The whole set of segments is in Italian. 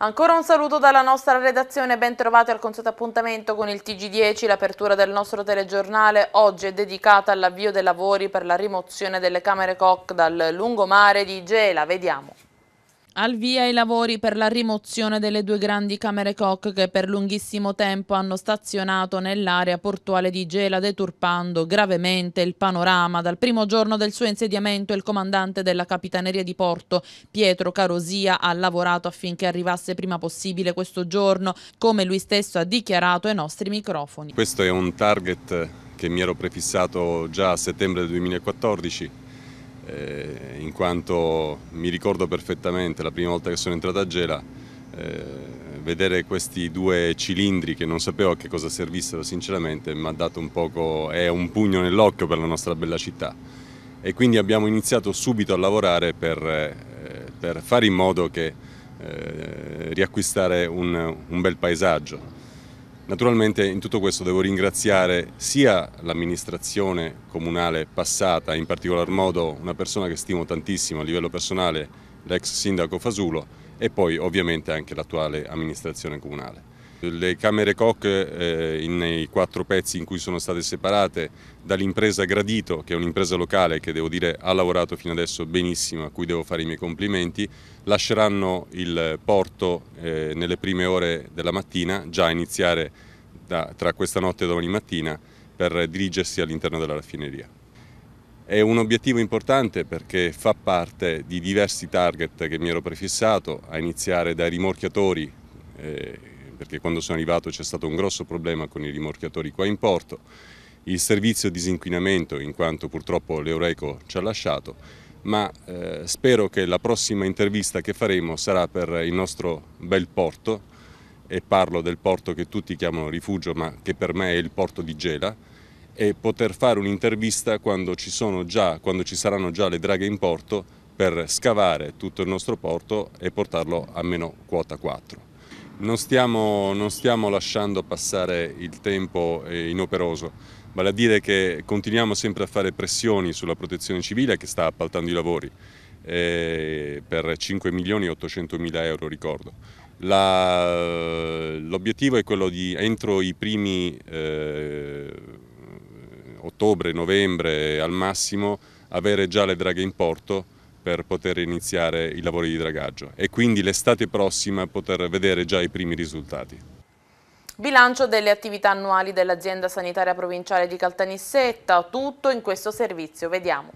Ancora un saluto dalla nostra redazione, ben trovati al consueto appuntamento con il TG10. L'apertura del nostro telegiornale oggi è dedicata all'avvio dei lavori per la rimozione delle camere Koch dal lungomare di Gela. Vediamo. Al via i lavori per la rimozione delle due grandi camere coc che per lunghissimo tempo hanno stazionato nell'area portuale di Gela, deturpando gravemente il panorama. Dal primo giorno del suo insediamento il comandante della Capitaneria di Porto, Pietro Carosia, ha lavorato affinché arrivasse prima possibile questo giorno, come lui stesso ha dichiarato ai nostri microfoni. Questo è un target che mi ero prefissato già a settembre del 2014 eh, in quanto mi ricordo perfettamente la prima volta che sono entrato a Gela, eh, vedere questi due cilindri che non sapevo a che cosa servissero sinceramente mi ha dato un poco, è un pugno nell'occhio per la nostra bella città e quindi abbiamo iniziato subito a lavorare per, eh, per fare in modo che eh, riacquistare un, un bel paesaggio. Naturalmente in tutto questo devo ringraziare sia l'amministrazione comunale passata, in particolar modo una persona che stimo tantissimo a livello personale, l'ex sindaco Fasulo, e poi ovviamente anche l'attuale amministrazione comunale. Le camere Koch eh, nei quattro pezzi in cui sono state separate dall'impresa Gradito, che è un'impresa locale che devo dire ha lavorato fino adesso benissimo, a cui devo fare i miei complimenti, lasceranno il porto eh, nelle prime ore della mattina, già a iniziare da, tra questa notte e domani mattina, per dirigersi all'interno della raffineria. È un obiettivo importante perché fa parte di diversi target che mi ero prefissato, a iniziare dai rimorchiatori eh, perché quando sono arrivato c'è stato un grosso problema con i rimorchiatori qua in porto, il servizio disinquinamento in quanto purtroppo l'Eureco ci ha lasciato, ma eh, spero che la prossima intervista che faremo sarà per il nostro bel porto e parlo del porto che tutti chiamano rifugio ma che per me è il porto di Gela e poter fare un'intervista quando, quando ci saranno già le draghe in porto per scavare tutto il nostro porto e portarlo a meno quota 4. Non stiamo, non stiamo, lasciando passare il tempo eh, inoperoso, vale a dire che continuiamo sempre a fare pressioni sulla protezione civile che sta appaltando i lavori eh, per 5 milioni e 800 mila euro, ricordo. l'obiettivo è quello di, entro i primi eh, ottobre, novembre al massimo, avere già le draghe in porto per poter iniziare i lavori di dragaggio e quindi l'estate prossima poter vedere già i primi risultati. Bilancio delle attività annuali dell'azienda sanitaria provinciale di Caltanissetta, tutto in questo servizio, vediamo.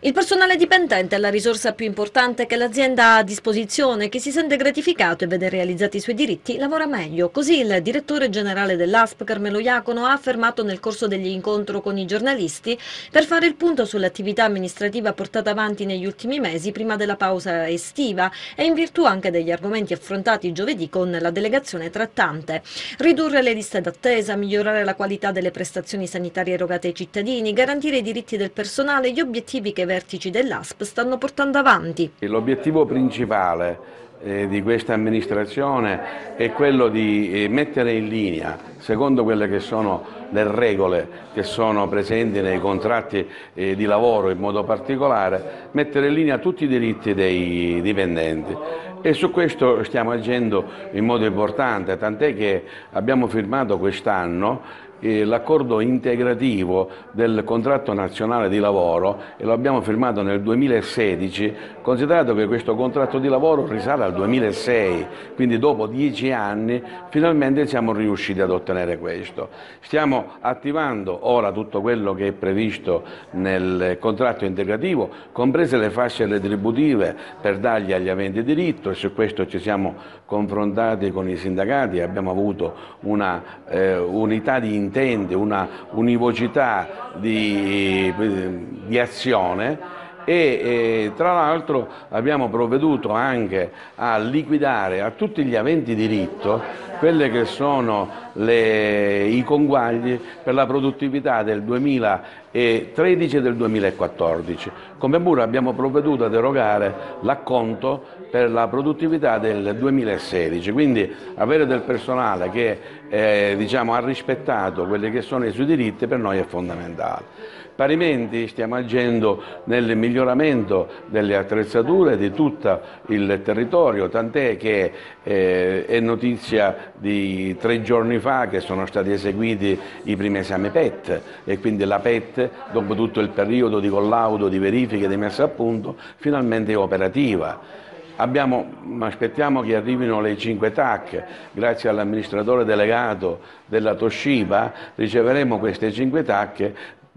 Il personale dipendente è la risorsa più importante che l'azienda ha a disposizione, che si sente gratificato e vede realizzati i suoi diritti lavora meglio. Così il direttore generale dell'ASP, Carmelo Iacono, ha affermato nel corso degli incontri con i giornalisti per fare il punto sull'attività amministrativa portata avanti negli ultimi mesi prima della pausa estiva e in virtù anche degli argomenti affrontati giovedì con la delegazione trattante. Ridurre le liste d'attesa, migliorare la qualità delle prestazioni sanitarie erogate ai cittadini, garantire i diritti del personale, e gli obiettivi che che i vertici dell'ASP stanno portando avanti. L'obiettivo principale eh, di questa amministrazione è quello di eh, mettere in linea, secondo quelle che sono le regole che sono presenti nei contratti eh, di lavoro in modo particolare, mettere in linea tutti i diritti dei dipendenti e su questo stiamo agendo in modo importante, tant'è che abbiamo firmato quest'anno eh, l'accordo integrativo del contratto nazionale di lavoro e lo abbiamo firmato nel 2016, considerato che questo contratto di lavoro risale al 2006, quindi dopo dieci anni finalmente siamo riusciti ad ottenere questo. Stiamo attivando ora tutto quello che è previsto nel contratto integrativo, comprese le fasce retributive per dargli agli aventi diritto e su questo ci siamo confrontati con i sindacati e abbiamo avuto una eh, unità di intervento intende una univocità di, eh, di azione e eh, tra l'altro abbiamo provveduto anche a liquidare a tutti gli aventi diritto quelli che sono le, i conguagli per la produttività del 2013 e del 2014. Come pure abbiamo provveduto ad erogare l'acconto per la produttività del 2016, quindi avere del personale che eh, diciamo, ha rispettato quelli che sono i suoi diritti per noi è fondamentale. Parimenti stiamo agendo nel miglioramento delle attrezzature di tutto il territorio, tant'è che eh, è notizia di tre giorni fa che sono stati eseguiti i primi esami PET e quindi la PET, dopo tutto il periodo di collaudo, di verifiche, di messa a punto, finalmente è operativa. Abbiamo, aspettiamo che arrivino le 5 TAC, grazie all'amministratore delegato della Toshiba riceveremo queste 5 TAC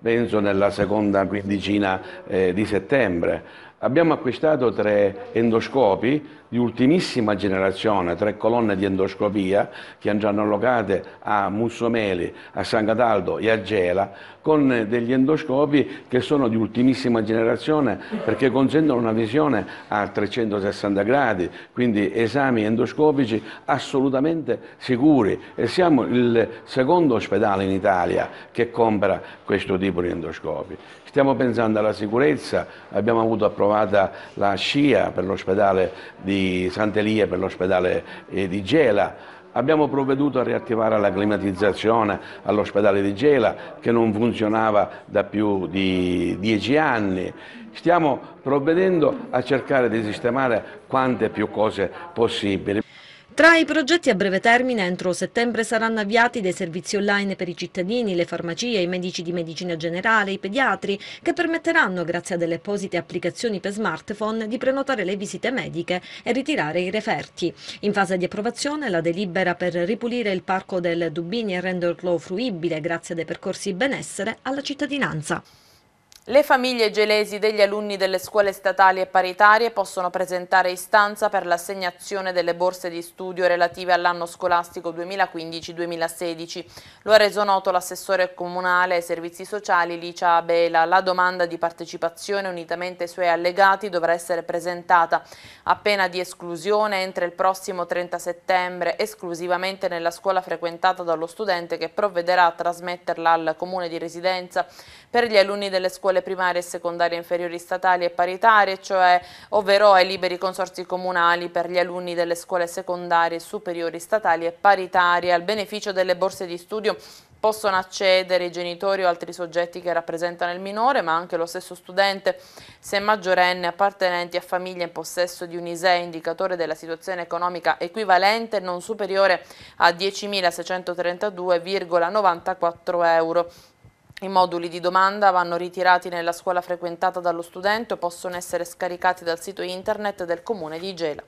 penso nella seconda quindicina eh, di settembre. Abbiamo acquistato tre endoscopi di ultimissima generazione, tre colonne di endoscopia che andranno allocate a Mussomeli, a San Cataldo e a Gela, con degli endoscopi che sono di ultimissima generazione perché consentono una visione a 360 gradi, quindi esami endoscopici assolutamente sicuri e siamo il secondo ospedale in Italia che compra questo tipo di endoscopi. Stiamo pensando alla sicurezza, abbiamo avuto approvata la SCIA per l'ospedale di di Sant'Elia per l'ospedale eh, di Gela. Abbiamo provveduto a riattivare la climatizzazione all'ospedale di Gela che non funzionava da più di dieci anni. Stiamo provvedendo a cercare di sistemare quante più cose possibili. Tra i progetti a breve termine, entro settembre saranno avviati dei servizi online per i cittadini, le farmacie, i medici di medicina generale, i pediatri, che permetteranno, grazie a delle apposite applicazioni per smartphone, di prenotare le visite mediche e ritirare i referti. In fase di approvazione la delibera per ripulire il parco del Dubini e renderlo fruibile grazie a dei percorsi benessere alla cittadinanza. Le famiglie gelesi degli alunni delle scuole statali e paritarie possono presentare istanza per l'assegnazione delle borse di studio relative all'anno scolastico 2015-2016. Lo ha reso noto l'assessore comunale ai servizi sociali Licia Abela. La domanda di partecipazione unitamente ai suoi allegati dovrà essere presentata a pena di esclusione entro il prossimo 30 settembre esclusivamente nella scuola frequentata dallo studente che provvederà a trasmetterla al comune di residenza per gli alunni delle scuole le primarie e secondarie inferiori statali e paritarie, cioè ovvero ai liberi consorsi comunali per gli alunni delle scuole secondarie superiori statali e paritarie al beneficio delle borse di studio possono accedere i genitori o altri soggetti che rappresentano il minore, ma anche lo stesso studente se maggiorenne appartenenti a famiglie in possesso di un ISEE, indicatore della situazione economica equivalente non superiore a 10.632,94 euro i moduli di domanda vanno ritirati nella scuola frequentata dallo studente o possono essere scaricati dal sito internet del comune di Gela.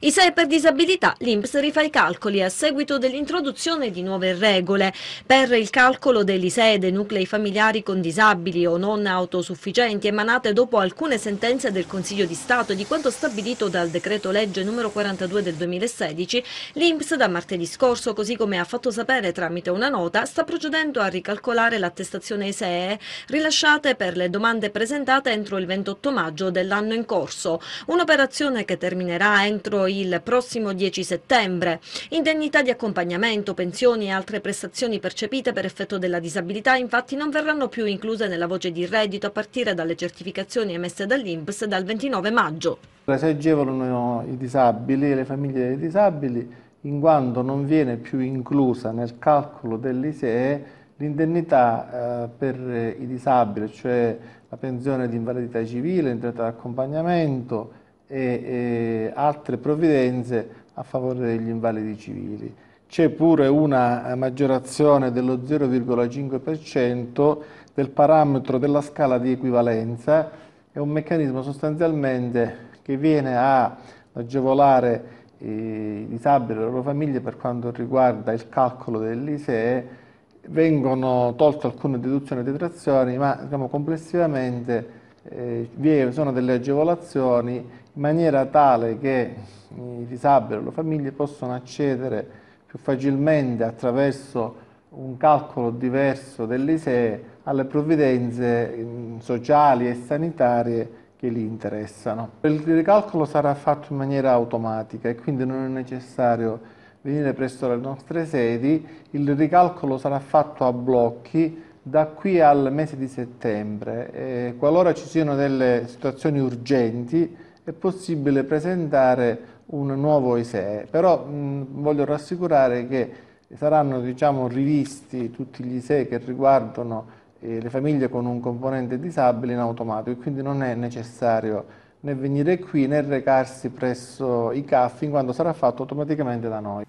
I sei per disabilità, l'Inps rifà i calcoli a seguito dell'introduzione di nuove regole. Per il calcolo dell'ISEE dei nuclei familiari con disabili o non autosufficienti emanate dopo alcune sentenze del Consiglio di Stato e di quanto stabilito dal decreto legge numero 42 del 2016, l'Inps da martedì scorso, così come ha fatto sapere tramite una nota, sta procedendo a ricalcolare l'attestazione ISEE rilasciate per le domande presentate entro il 28 maggio dell'anno in corso. Un'operazione che terminerà entro indietro il prossimo 10 settembre. Indennità di accompagnamento, pensioni e altre prestazioni percepite per effetto della disabilità infatti non verranno più incluse nella voce di reddito a partire dalle certificazioni emesse dall'INPS dal 29 maggio. Si agevolano i disabili e le famiglie dei disabili in quanto non viene più inclusa nel calcolo dell'ISEE l'indennità eh, per eh, i disabili, cioè la pensione di invalidità civile, l'indennità di accompagnamento, e, e altre provvidenze a favore degli invalidi civili. C'è pure una maggiorazione dello 0,5% del parametro della scala di equivalenza, è un meccanismo sostanzialmente che viene a agevolare eh, i disabili e le loro famiglie per quanto riguarda il calcolo dell'ISEE, vengono tolte alcune deduzioni e detrazioni, ma diciamo, complessivamente eh, vi sono delle agevolazioni in maniera tale che i disabili o le famiglie possono accedere più facilmente attraverso un calcolo diverso dell'ISEE alle provvidenze mm, sociali e sanitarie che li interessano. Il ricalcolo sarà fatto in maniera automatica e quindi non è necessario venire presso le nostre sedi, il ricalcolo sarà fatto a blocchi da qui al mese di settembre. Eh, qualora ci siano delle situazioni urgenti è possibile presentare un nuovo ISEE, però mh, voglio rassicurare che saranno diciamo, rivisti tutti gli ISEE che riguardano eh, le famiglie con un componente disabile in automatico, quindi non è necessario né venire qui né recarsi presso i CAF in quanto sarà fatto automaticamente da noi.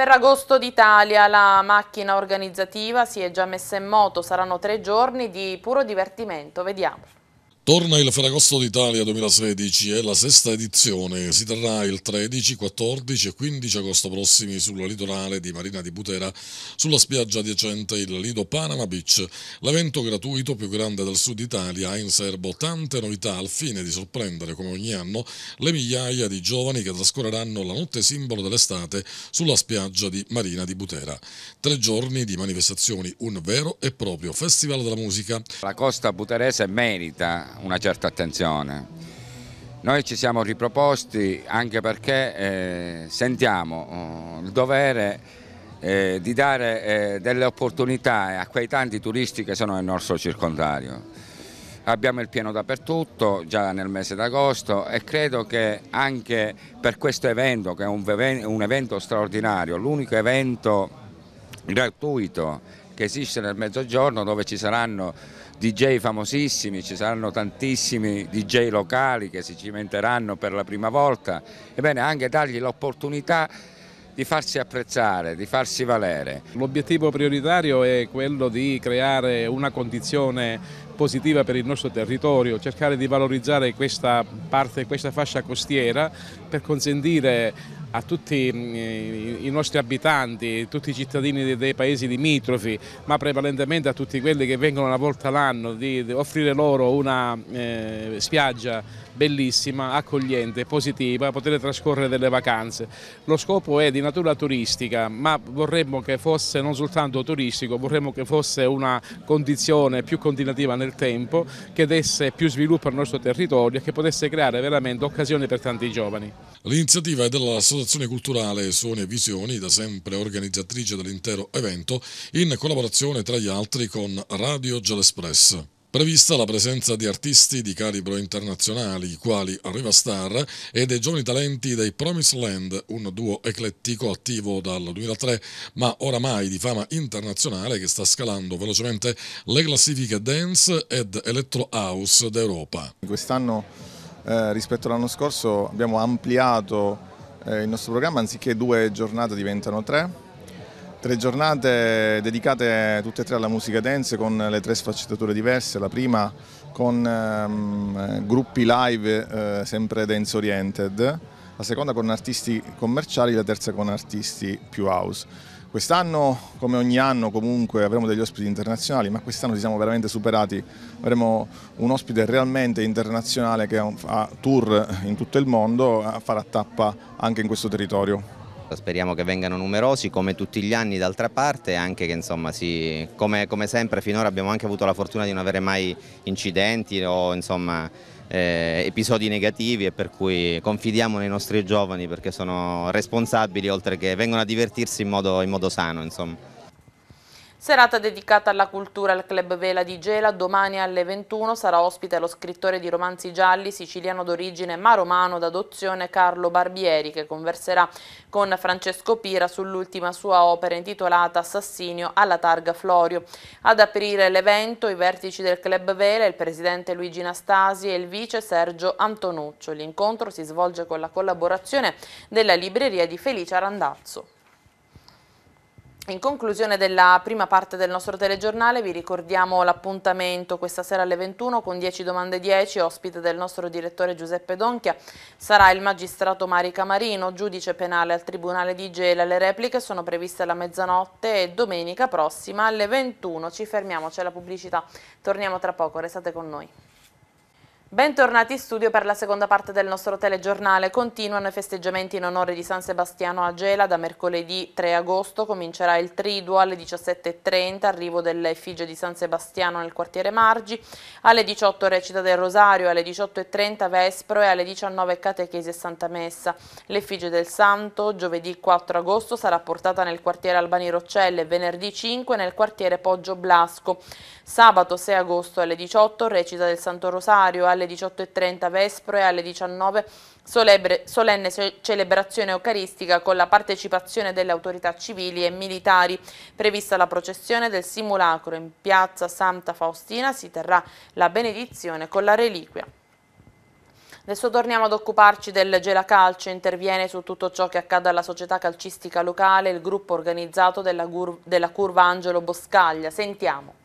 Ferragosto d'Italia, la macchina organizzativa si è già messa in moto, saranno tre giorni di puro divertimento, vediamo. Torna il Ferragosto d'Italia 2016, è la sesta edizione, si terrà il 13, 14 e 15 agosto prossimi sul litorale di Marina di Butera, sulla spiaggia adiacente il Lido Panama Beach. L'evento gratuito più grande del sud Italia ha in serbo tante novità al fine di sorprendere come ogni anno le migliaia di giovani che trascorreranno la notte simbolo dell'estate sulla spiaggia di Marina di Butera. Tre giorni di manifestazioni, un vero e proprio festival della musica. La costa buterese merita una certa attenzione. Noi ci siamo riproposti anche perché eh, sentiamo oh, il dovere eh, di dare eh, delle opportunità eh, a quei tanti turisti che sono nel nostro circondario. Abbiamo il pieno dappertutto, già nel mese d'agosto e credo che anche per questo evento, che è un, un evento straordinario, l'unico evento gratuito che esiste nel mezzogiorno dove ci saranno DJ famosissimi, ci saranno tantissimi DJ locali che si cimenteranno per la prima volta, ebbene anche dargli l'opportunità di farsi apprezzare, di farsi valere. L'obiettivo prioritario è quello di creare una condizione positiva per il nostro territorio, cercare di valorizzare questa parte, questa fascia costiera per consentire a tutti mm, eh, i nostri abitanti, tutti i cittadini dei paesi limitrofi, ma prevalentemente a tutti quelli che vengono una volta l'anno, di offrire loro una eh, spiaggia bellissima, accogliente, positiva, poter trascorrere delle vacanze. Lo scopo è di natura turistica, ma vorremmo che fosse non soltanto turistico, vorremmo che fosse una condizione più continuativa nel tempo, che desse più sviluppo al nostro territorio e che potesse creare veramente occasioni per tanti giovani. L'iniziativa è dell'Associazione Culturale Suoni e Visioni, da sempre organizzatrice dell'intero evento, in collaborazione tra gli altri con Radio Gelespress. Prevista la presenza di artisti di calibro internazionale, quali Arriva Star e dei giovani talenti dei Promised Land, un duo eclettico attivo dal 2003, ma oramai di fama internazionale che sta scalando velocemente le classifiche dance ed electro house d'Europa. Quest'anno eh, rispetto all'anno scorso abbiamo ampliato eh, il nostro programma, anziché due giornate diventano tre Tre giornate dedicate tutte e tre alla musica dance con le tre sfaccettature diverse, la prima con ehm, gruppi live eh, sempre dance oriented, la seconda con artisti commerciali, la terza con artisti più house. Quest'anno, come ogni anno, comunque avremo degli ospiti internazionali, ma quest'anno ci siamo veramente superati. Avremo un ospite realmente internazionale che ha tour in tutto il mondo, a fare a tappa anche in questo territorio. Certo, speriamo che vengano numerosi come tutti gli anni d'altra parte anche che insomma sì, come, come, sempre finora abbiamo anche avuto la fortuna di non avere mai incidenti o insomma eh, episodi negativi e per cui confidiamo nei nostri giovani perché sono responsabili oltre che vengono a divertirsi in modo, in modo sano insomma. Serata dedicata alla cultura al Club Vela di Gela, domani alle 21 sarà ospite lo scrittore di romanzi gialli siciliano d'origine ma romano d'adozione Carlo Barbieri che converserà con Francesco Pira sull'ultima sua opera intitolata Assassinio alla targa Florio. Ad aprire l'evento i vertici del Club Vela, il presidente Luigi Nastasi e il vice Sergio Antonuccio. L'incontro si svolge con la collaborazione della libreria di Felice Arandazzo. In conclusione della prima parte del nostro telegiornale vi ricordiamo l'appuntamento questa sera alle 21 con 10 domande 10, ospite del nostro direttore Giuseppe Donchia sarà il magistrato Mari Camarino, giudice penale al Tribunale di Gela. Le repliche sono previste alla mezzanotte e domenica prossima alle 21. Ci fermiamo, c'è la pubblicità. Torniamo tra poco, restate con noi. Bentornati in studio per la seconda parte del nostro telegiornale. Continuano i festeggiamenti in onore di San Sebastiano a Gela. Da mercoledì 3 agosto comincerà il triduo alle 17.30, arrivo dell'effigie di San Sebastiano nel quartiere Margi. Alle 18 recita del Rosario, alle 18.30 Vespro e alle 19 Catechesi e Santa Messa. L'effigie del Santo giovedì 4 agosto sarà portata nel quartiere Albani Roccelle e venerdì 5 nel quartiere Poggio Blasco. Sabato 6 agosto alle 18 recita del Santo Rosario, alle alle 18.30 vespro e alle 19 solebre, solenne celebrazione eucaristica con la partecipazione delle autorità civili e militari. Prevista la processione del simulacro in piazza Santa Faustina si terrà la benedizione con la reliquia. Adesso torniamo ad occuparci del Gelacalcio, interviene su tutto ciò che accade alla società calcistica locale, il gruppo organizzato della, della curva Angelo Boscaglia. Sentiamo.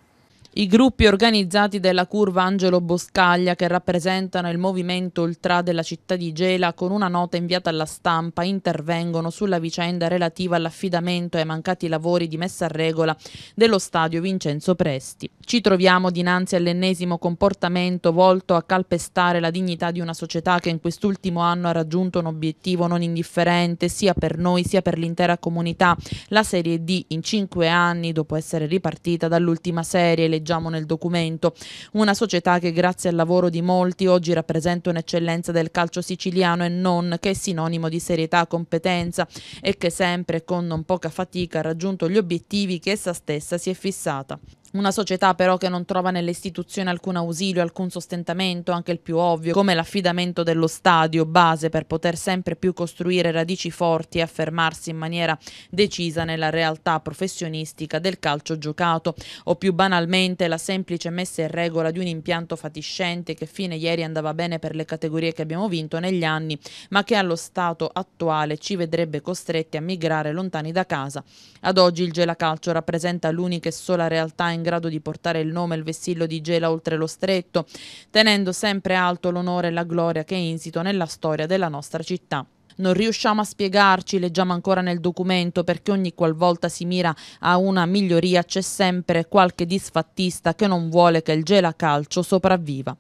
I gruppi organizzati della curva Angelo Boscaglia che rappresentano il movimento ultra della città di Gela con una nota inviata alla stampa intervengono sulla vicenda relativa all'affidamento ai mancati lavori di messa a regola dello stadio Vincenzo Presti. Ci troviamo dinanzi all'ennesimo comportamento volto a calpestare la dignità di una società che in quest'ultimo anno ha raggiunto un obiettivo non indifferente sia per noi sia per l'intera comunità, la Serie D in cinque anni dopo essere ripartita dall'ultima serie, le leggiamo nel documento. Una società che grazie al lavoro di molti oggi rappresenta un'eccellenza del calcio siciliano e non, che è sinonimo di serietà, competenza e che sempre con non poca fatica ha raggiunto gli obiettivi che essa stessa si è fissata. Una società però che non trova nelle istituzioni alcun ausilio, alcun sostentamento, anche il più ovvio, come l'affidamento dello stadio, base per poter sempre più costruire radici forti e affermarsi in maniera decisa nella realtà professionistica del calcio giocato, o più banalmente la semplice messa in regola di un impianto fatiscente che fine ieri andava bene per le categorie che abbiamo vinto negli anni, ma che allo stato attuale ci vedrebbe costretti a migrare lontani da casa. Ad oggi il Gela Calcio rappresenta l'unica e sola realtà in grado di portare il nome e il vessillo di Gela oltre lo stretto, tenendo sempre alto l'onore e la gloria che è insito nella storia della nostra città. Non riusciamo a spiegarci, leggiamo ancora nel documento, perché ogni qualvolta si mira a una miglioria c'è sempre qualche disfattista che non vuole che il Gela Calcio sopravviva.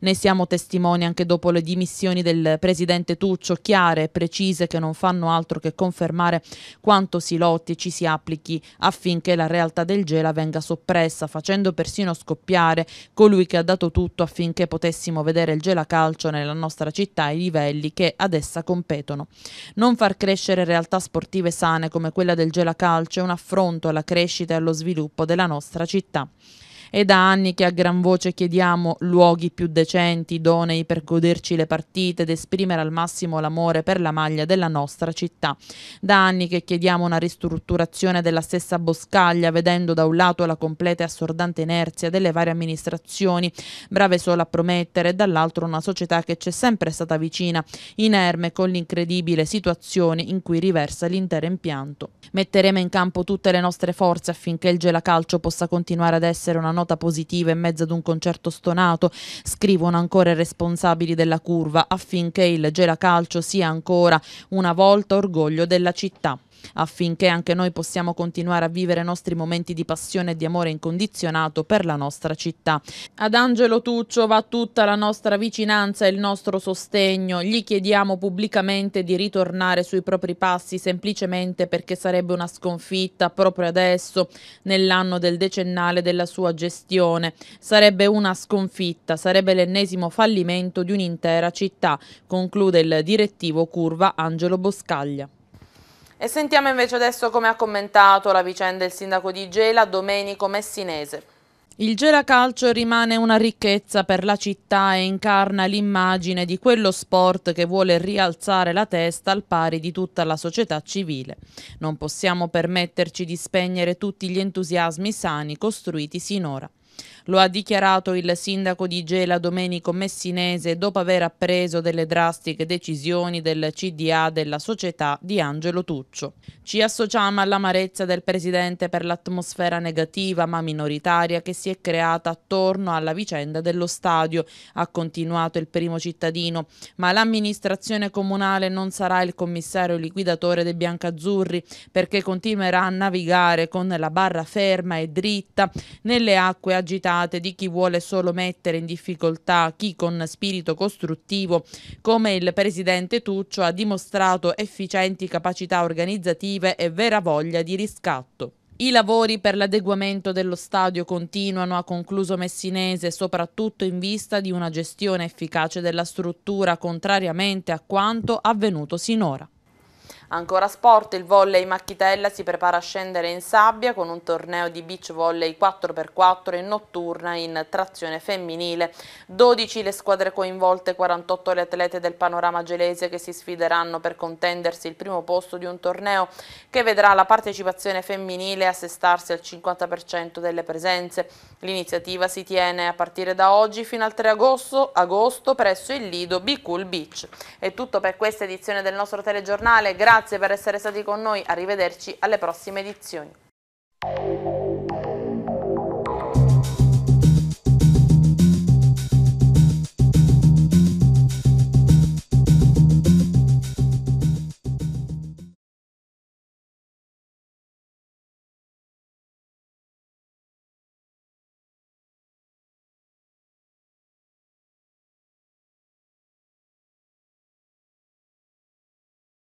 Ne siamo testimoni anche dopo le dimissioni del presidente Tuccio, chiare e precise che non fanno altro che confermare quanto si lotti e ci si applichi affinché la realtà del Gela venga soppressa, facendo persino scoppiare colui che ha dato tutto affinché potessimo vedere il Gela Calcio nella nostra città ai livelli che ad essa competono. Non far crescere realtà sportive sane come quella del Gela Calcio è un affronto alla crescita e allo sviluppo della nostra città. È da anni che a gran voce chiediamo luoghi più decenti, idonei per goderci le partite ed esprimere al massimo l'amore per la maglia della nostra città. Da anni che chiediamo una ristrutturazione della stessa boscaglia, vedendo da un lato la completa e assordante inerzia delle varie amministrazioni, brave solo a promettere, e dall'altro una società che c'è sempre stata vicina, inerme con l'incredibile situazione in cui riversa l'intero impianto. Metteremo in campo tutte le nostre forze affinché il gelacalcio possa continuare ad essere una nostra nota positiva in mezzo ad un concerto stonato, scrivono ancora i responsabili della curva affinché il Gela Calcio sia ancora una volta orgoglio della città affinché anche noi possiamo continuare a vivere i nostri momenti di passione e di amore incondizionato per la nostra città. Ad Angelo Tuccio va tutta la nostra vicinanza e il nostro sostegno. Gli chiediamo pubblicamente di ritornare sui propri passi semplicemente perché sarebbe una sconfitta proprio adesso, nell'anno del decennale della sua gestione. Sarebbe una sconfitta, sarebbe l'ennesimo fallimento di un'intera città, conclude il direttivo curva Angelo Boscaglia. E sentiamo invece adesso come ha commentato la vicenda il sindaco di Gela, Domenico Messinese. Il Gela Calcio rimane una ricchezza per la città e incarna l'immagine di quello sport che vuole rialzare la testa al pari di tutta la società civile. Non possiamo permetterci di spegnere tutti gli entusiasmi sani costruiti sinora. Lo ha dichiarato il sindaco di Gela Domenico Messinese dopo aver appreso delle drastiche decisioni del CDA della società di Angelo Tuccio. Ci associamo all'amarezza del presidente per l'atmosfera negativa ma minoritaria che si è creata attorno alla vicenda dello stadio, ha continuato il primo cittadino, ma l'amministrazione comunale non sarà il commissario liquidatore dei biancazzurri perché continuerà a navigare con la barra ferma e dritta nelle acque agitate sfacciate di chi vuole solo mettere in difficoltà chi con spirito costruttivo, come il presidente Tuccio, ha dimostrato efficienti capacità organizzative e vera voglia di riscatto. I lavori per l'adeguamento dello stadio continuano, ha concluso Messinese, soprattutto in vista di una gestione efficace della struttura, contrariamente a quanto avvenuto sinora. Ancora sport, il volley Macchitella si prepara a scendere in sabbia con un torneo di beach volley 4x4 in notturna in trazione femminile. 12 le squadre coinvolte, 48 le atlete del panorama gelese che si sfideranno per contendersi il primo posto di un torneo che vedrà la partecipazione femminile assestarsi al 50% delle presenze. L'iniziativa si tiene a partire da oggi fino al 3 agosto, agosto presso il Lido Be Cool Beach. È tutto per questa edizione del nostro telegiornale. Grazie Grazie per essere stati con noi, arrivederci alle prossime edizioni.